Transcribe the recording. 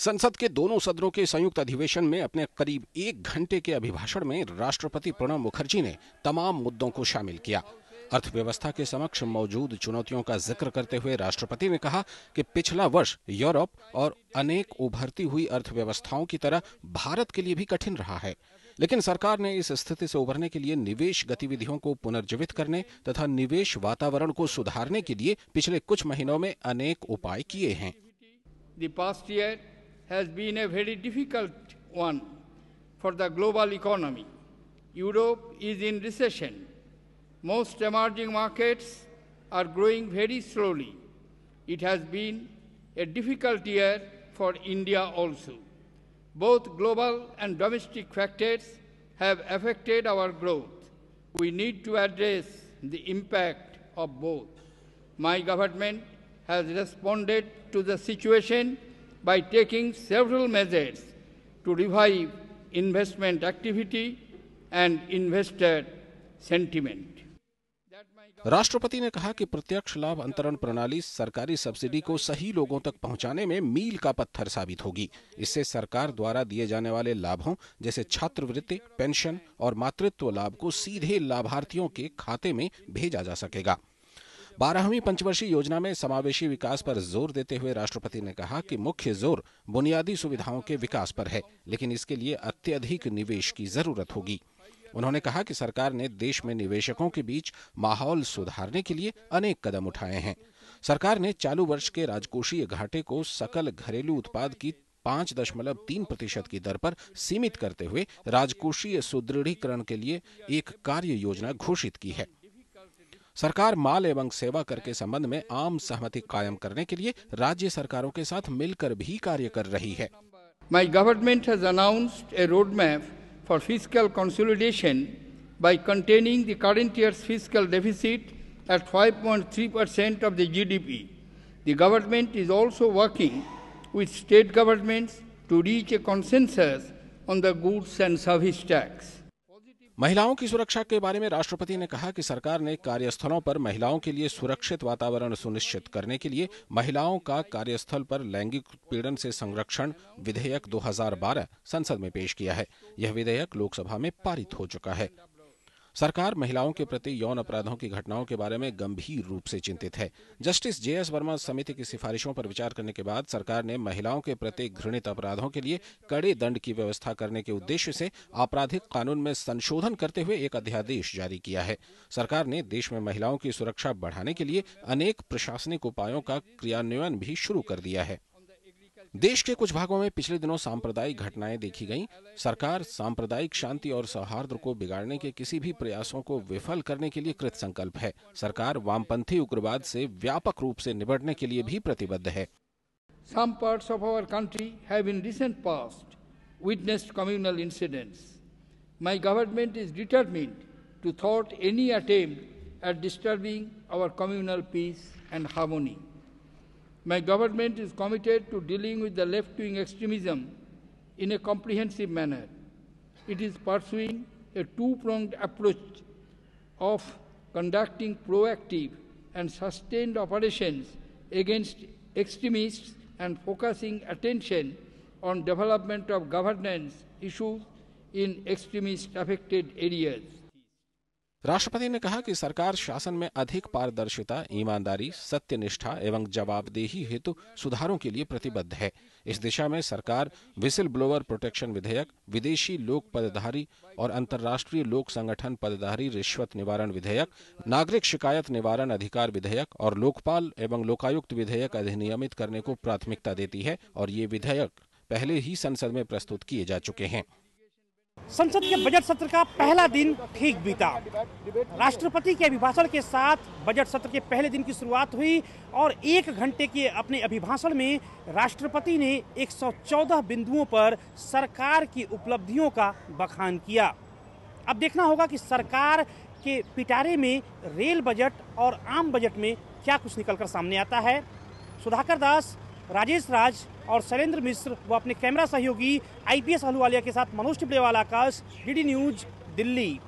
संसद के दोनों सदनों के संयुक्त अधिवेशन में अपने करीब एक घंटे के अभिभाषण में राष्ट्रपति प्रणब मुखर्जी ने तमाम मुद्दों को शामिल किया अर्थव्यवस्था के समक्ष मौजूद चुनौतियों का जिक्र करते हुए राष्ट्रपति ने कहा कि पिछला वर्ष यूरोप और अनेक उभरती हुई अर्थव्यवस्थाओं की तरह भारत के लिए भी कठिन रहा है लेकिन सरकार ने इस स्थिति से उभरने के लिए निवेश गतिविधियों को पुनर्जीवित करने तथा निवेश वातावरण को सुधारने के लिए पिछले कुछ महीनों में अनेक उपाय किए हैं has been a very difficult one for the global economy. Europe is in recession. Most emerging markets are growing very slowly. It has been a difficult year for India also. Both global and domestic factors have affected our growth. We need to address the impact of both. My government has responded to the situation by taking several measures to revive investment activity and investor sentiment. राष्ट्रपति ने कहा कि प्रत्यक्ष लाभ अंतरण प्रणाली सरकारी subsidy को सही लोगों तक पहुंचाने में मील का पत्थर साबित होगी इससे सरकार द्वारा दिए जाने वाले लाभों जैसे छात्रवृत्ति पेंशन और मातृत्व लाभ को सीधे लाभार्थियों के खाते में भेजा जा सकेगा बारहवीं पंचवर्षीय योजना में समावेशी विकास पर जोर देते हुए राष्ट्रपति ने कहा कि मुख्य जोर बुनियादी सुविधाओं के विकास पर है लेकिन इसके लिए अत्यधिक निवेश की जरूरत होगी उन्होंने कहा कि सरकार ने देश में निवेशकों के बीच माहौल सुधारने के लिए अनेक कदम उठाए हैं सरकार ने चालू वर्ष के राजकोषीय घाटे को सकल घरेलू उत्पाद की पांच दशमलव तीन प्रतिशत की दर पर सीमित करते हुए राजकोषीय सुदृढ़ीकरण के लिए एक कार्य योजना घोषित की है सरकार माल एवं सेवा कर के संबंध में आम सहमति कायम करने के लिए राज्य सरकारों के साथ मिलकर भी कार्य कर रही है my government has announced a road map for fiscal consolidation by containing the current year's fiscal deficit at 5.3 percent of the GDP the government is also working with state governments to reach a consensus on the goods and service tax महिलाओं की सुरक्षा के बारे में राष्ट्रपति ने कहा कि सरकार ने कार्यस्थलों पर महिलाओं के लिए सुरक्षित वातावरण सुनिश्चित करने के लिए महिलाओं का कार्यस्थल पर लैंगिक उत्पीड़न से संरक्षण विधेयक 2012 संसद में पेश किया है यह विधेयक लोकसभा में पारित हो चुका है सरकार महिलाओं के प्रति यौन अपराधों की घटनाओं के बारे में गंभीर रूप से चिंतित है जस्टिस जे एस वर्मा समिति की सिफारिशों पर विचार करने के बाद सरकार ने महिलाओं के प्रति घृणित अपराधों के लिए कड़े दंड की व्यवस्था करने के उद्देश्य से आपराधिक कानून में संशोधन करते हुए एक अध्यादेश जारी किया है सरकार ने देश में महिलाओं की सुरक्षा बढ़ाने के लिए अनेक प्रशासनिक उपायों का क्रियान्वयन भी शुरू कर दिया है देश के कुछ भागों में पिछले दिनों सांप्रदायिक घटनाएं देखी गईं। सरकार सांप्रदायिक शांति और सौहार्द को बिगाड़ने के किसी भी प्रयासों को विफल करने के लिए कृत संकल्प है सरकार वामपंथी उग्रवाद से व्यापक रूप से निपटने के लिए भी प्रतिबद्ध है Some parts of our country have in recent past witnessed communal incidents. My government is determined to thwart any attempt at disturbing our communal peace and harmony. My government is committed to dealing with the left-wing extremism in a comprehensive manner. It is pursuing a two-pronged approach of conducting proactive and sustained operations against extremists and focusing attention on development of governance issues in extremist-affected areas. राष्ट्रपति ने कहा कि सरकार शासन में अधिक पारदर्शिता ईमानदारी सत्यनिष्ठा एवं जवाबदेही हेतु सुधारों के लिए प्रतिबद्ध है इस दिशा में सरकार विसिल ब्लोअर प्रोटेक्शन विधेयक विदेशी लोक पदधारी और अंतर्राष्ट्रीय लोक संगठन पदधारी रिश्वत निवारण विधेयक नागरिक शिकायत निवारण अधिकार विधेयक और लोकपाल एवं लोकायुक्त विधेयक अधिनियमित करने को प्राथमिकता देती है और ये विधेयक पहले ही संसद में प्रस्तुत किए जा चुके हैं संसद के बजट सत्र का पहला दिन ठीक बीता राष्ट्रपति के अभिभाषण के साथ बजट सत्र के पहले दिन की शुरुआत हुई और एक घंटे के अपने अभिभाषण में राष्ट्रपति ने 114 बिंदुओं पर सरकार की उपलब्धियों का बखान किया अब देखना होगा कि सरकार के पिटारे में रेल बजट और आम बजट में क्या कुछ निकलकर सामने आता है सुधाकर दास राजेश राज और शैलेंद्र मिश्र व अपने कैमरा सहयोगी आईपीएस अलुवालिया के साथ मनोज वाला आकाश डी न्यूज दिल्ली